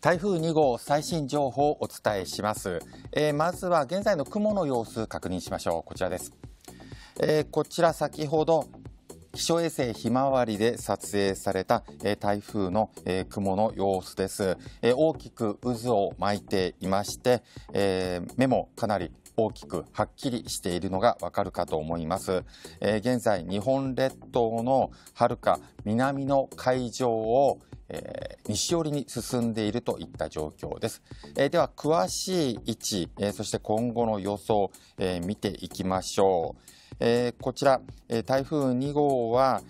台風2号最新情報をお伝えします、えー、まずは現在の雲の様子確認しましょうこちらです、えー、こちら先ほど気象衛星ひまわりで撮影された、えー、台風の、えー、雲の様子です、えー、大きく渦を巻いていまして、え目もかなり大きくはっきりしているのがわかるかと思います、え現在日本列島のはるか南の海上を、えー、西寄りに進んでいるといった状況です。えー、では、詳しい位置、えー、そして今後の予想、え見ていきましょう。えこちら、え台風2号は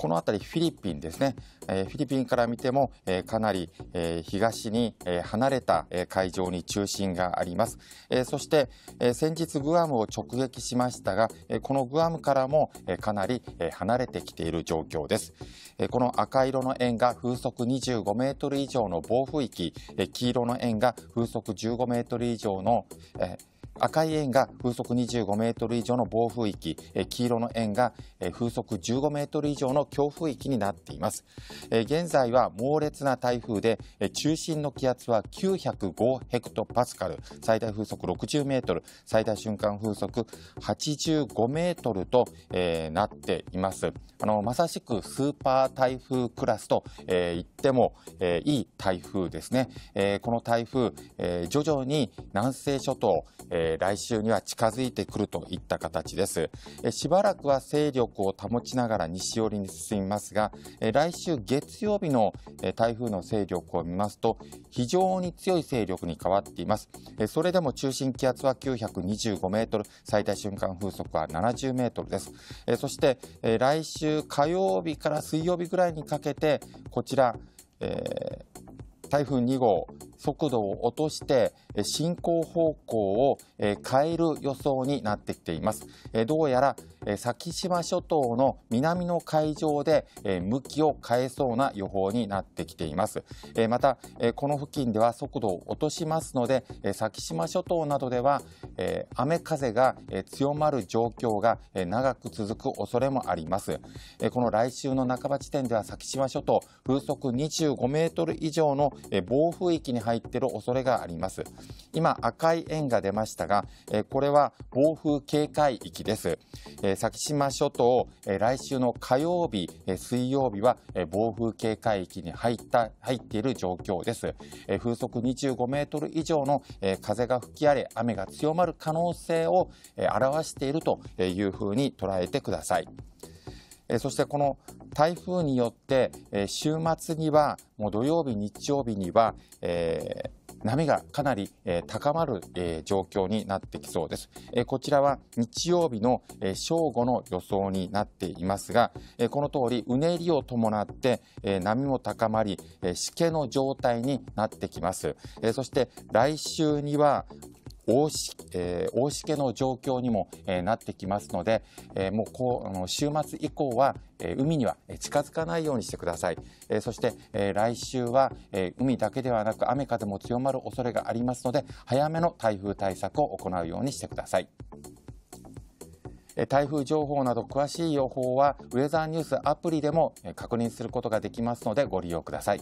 この辺りフィリピンですね、えフィリピンから見ても、えかなり、え東に、え離れた、え海上に中心があります、えそして、え先日グアムを直撃しましたが、えこのグアムからも、えかなり、え離れてきている状況です、えこの赤色の円が風速25メートル以上の暴風域、え黄色の円が風速15メートル以上の、え赤い円が風速25メートル以上の暴風域、黄色の円が風速15メートル以上の強風域になっています。現在は猛烈な台風で、中心の気圧は905ヘクトパスカル、最大風速60メートル、最大瞬間風速85メートルと、なっています。あの、まさしくスーパー台風クラスと、言っても、いい台風ですね。この台風、徐々に南西諸島、えーー、来週には近づいてくるといった形です。えー、しばらくは勢力を保ちながら西寄りに進みますが、えー、来週月曜日の、え台風の勢力を見ますと、非常に強い勢力に変わっています。えそれでも中心気圧は925メートル、最大瞬間風速は70メートルです。えそして、え来週火曜日から水曜日ぐらいにかけて、こちら、えー、台風2号、速度を落として進行方向を変える予想になってきていますどうやら先島諸島の南の海上で向きを変えそうな予報になってきていますまたこの付近では速度を落としますので先島諸島などでは雨風が強まる状況が長く続く恐れもありますこの来週の半ば時点では先島諸島風速25メートル以上の暴風域に入っている恐れがあります。今、赤い円が出ましたが、えこれは暴風警戒域です。え先島諸島、え来週の火曜日、え水曜日は、え暴風警戒域に入った入っている状況です。え風速25メートル以上の、え風が吹き荒れ、雨が強まる可能性を、え表しているというふうに捉えてください。そしてこの台風によって、えー、週末にはもう土曜日日曜日には、えー、波がかなり、えー、高まる、えー、状況になってきそうです。えー、こちらは日曜日の、え正午の予想になっていますが、えこの通りうねりを伴って、え波も高まり、えしけの状態になってきます。えそして来週には大し、えー、大しけの状況にも、えー、なってきますので、えー、もうこうあの週末以降は、え海には近づかないようにしてください、えそして、え来週は、え海だけではなく雨風も強まる恐れがありますので早めの台風対策を行うようにしてください。台風情報など詳しい予報はウェザーニュースアプリでも確認することができますのでご利用ください。